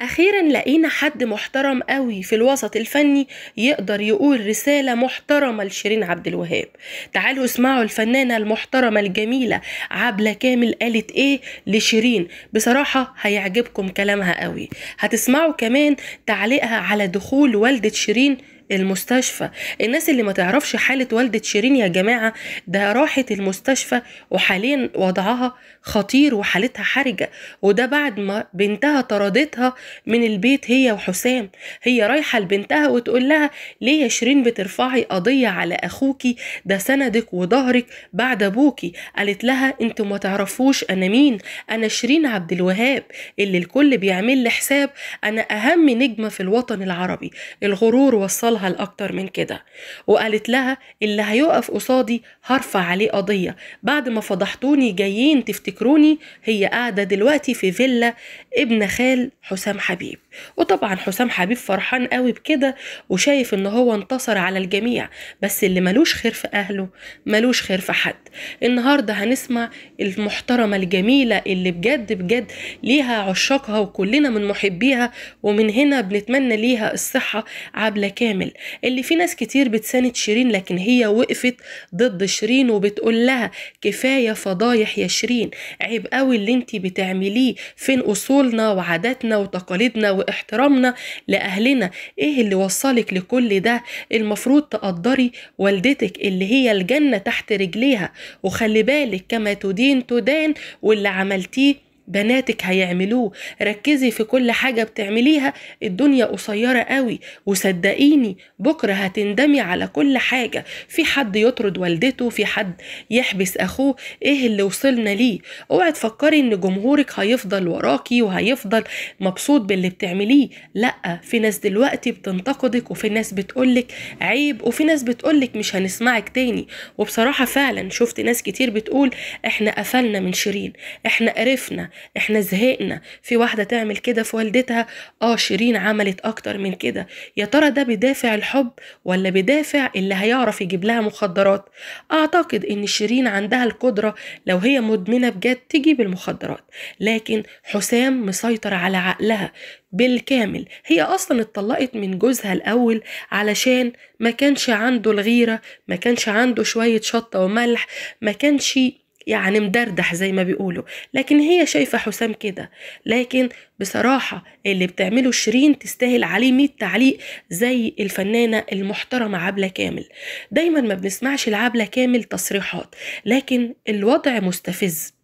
أخيرا لقينا حد محترم قوي في الوسط الفني يقدر يقول رسالة محترمة لشيرين عبد الوهاب تعالوا اسمعوا الفنانة المحترمة الجميلة عبلة كامل قالت ايه لشيرين بصراحة هيعجبكم كلامها قوي هتسمعوا كمان تعليقها على دخول والدة شيرين المستشفى الناس اللي ما تعرفش حالة والدة شيرين يا جماعة ده راحت المستشفى وحاليا وضعها خطير وحالتها حرجة وده بعد ما بنتها طردتها من البيت هي وحسام هي رايحة لبنتها وتقول لها ليه يا شيرين بترفعي قضية على أخوكي ده سندك وظهرك بعد أبوكي قالت لها انتوا ما تعرفوش أنا مين أنا شيرين عبد الوهاب اللي الكل بيعمل لي حساب أنا أهم نجمة في الوطن العربي الغرور وصلها وصلها لأكتر من كده وقالت لها اللي هيقف قصادي هرفع عليه قضية بعد ما فضحتوني جايين تفتكروني هي قاعدة دلوقتي في فيلا ابن خال حسام حبيب وطبعا حسام حبيب فرحان قوي بكده وشايف ان هو انتصر على الجميع بس اللي ملوش خير في اهله ملوش خير في حد النهارده هنسمع المحترمه الجميله اللي بجد بجد ليها عشاقها وكلنا من محبيها ومن هنا بنتمنى ليها الصحه عبله كامل الجمال اللي في ناس كتير بتساند شيرين لكن هي وقفت ضد شيرين وبتقول لها كفاية فضايح يا شيرين عيب قوي اللي انت بتعمليه فين أصولنا وعاداتنا وتقاليدنا واحترامنا لأهلنا ايه اللي وصلك لكل ده المفروض تقدري والدتك اللي هي الجنة تحت رجليها وخلي بالك كما تدين تدان واللي عملتيه بناتك هيعملوه ركزي في كل حاجة بتعمليها الدنيا قصيرة قوي وصدقيني بكرة هتندمي على كل حاجة في حد يطرد والدته في حد يحبس أخوه إيه اللي وصلنا ليه اوعي تفكري إن جمهورك هيفضل وراكي وهيفضل مبسوط باللي بتعمليه لأ في ناس دلوقتي بتنتقدك وفي ناس بتقولك عيب وفي ناس بتقولك مش هنسمعك تاني وبصراحة فعلا شفت ناس كتير بتقول احنا قفلنا من شيرين احنا قرفنا احنا زهقنا في واحده تعمل كده في والدتها اه شيرين عملت اكتر من كده يا ترى ده بدافع الحب ولا بدافع اللي هيعرف يجيب لها مخدرات اعتقد ان شيرين عندها القدره لو هي مدمنه بجد تجيب المخدرات لكن حسام مسيطر على عقلها بالكامل هي اصلا اتطلقت من جوزها الاول علشان ما كانش عنده الغيره ما كانش عنده شويه شطه وملح ما كانش يعني مدردح زي ما بيقولوا لكن هي شايفة حسام كده لكن بصراحة اللي بتعمله شيرين تستاهل عليه 100 تعليق زي الفنانة المحترمة عبلة كامل دايما ما بنسمعش لعبلة كامل تصريحات لكن الوضع مستفز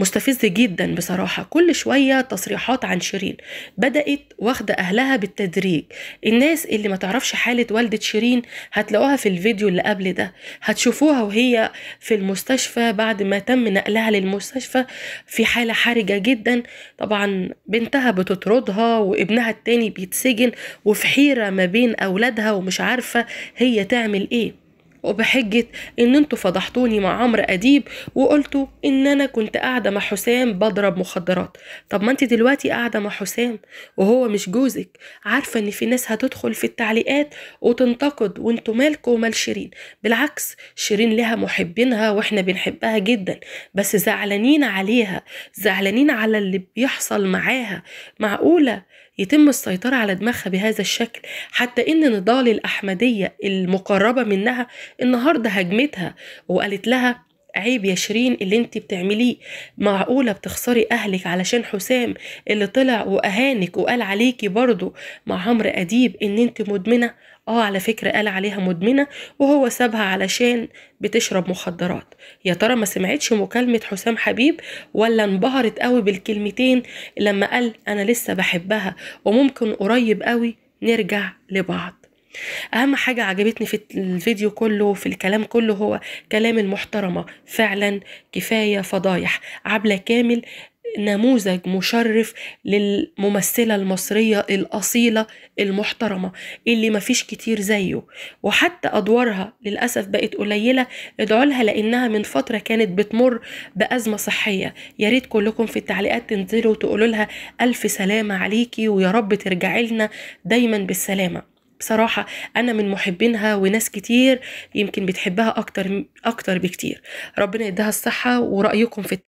مستفز جدا بصراحة كل شوية تصريحات عن شيرين بدأت واخدة أهلها بالتدريج الناس اللي ما تعرفش حالة والدة شيرين هتلاقوها في الفيديو اللي قبل ده هتشوفوها وهي في المستشفى بعد ما تم نقلها للمستشفى في حالة حرجة جدا طبعا بنتها بتطردها وابنها التاني بيتسجن وفي حيرة ما بين أولادها ومش عارفة هي تعمل إيه وبحجة ان انتوا فضحتوني مع عمرو اديب وقلتوا ان انا كنت قاعدة مع حسام بضرب مخدرات طب ما انت دلوقتي قاعدة مع حسام وهو مش جوزك عارفة ان في ناس هتدخل في التعليقات وتنتقد وانتوا مالكوا ومال شيرين بالعكس شيرين لها محبينها واحنا بنحبها جدا بس زعلانين عليها زعلانين على اللي بيحصل معاها معقولة يتم السيطرة على دماغها بهذا الشكل حتى إن نضال الأحمدية المقربة منها النهارده هاجمتها وقالت لها عيب يا شيرين اللي انت بتعمليه معقولة بتخسري اهلك علشان حسام اللي طلع واهانك وقال عليكي برضه مع عمرو اديب ان انت مدمنة اه على فكرة قال عليها مدمنة وهو سابها علشان بتشرب مخدرات يا ترى ما سمعتش مكالمة حسام حبيب ولا انبهرت قوي بالكلمتين لما قال انا لسه بحبها وممكن قريب قوي نرجع لبعض اهم حاجه عجبتني في الفيديو كله وفي الكلام كله هو كلام المحترمه فعلا كفايه فضايح عبله كامل نموذج مشرف للممثله المصريه الاصيله المحترمه اللي مفيش كتير زيه وحتى ادوارها للاسف بقت قليله ادعوا لها لانها من فتره كانت بتمر بازمه صحيه يا ريت كلكم في التعليقات تنزلوا وتقولوا لها الف سلامه عليكي ويا رب ترجعي لنا دايما بالسلامه بصراحة أنا من محبينها وناس كتير يمكن بتحبها أكتر أكتر بكتير ربنا يديها الصحة ورأيكم في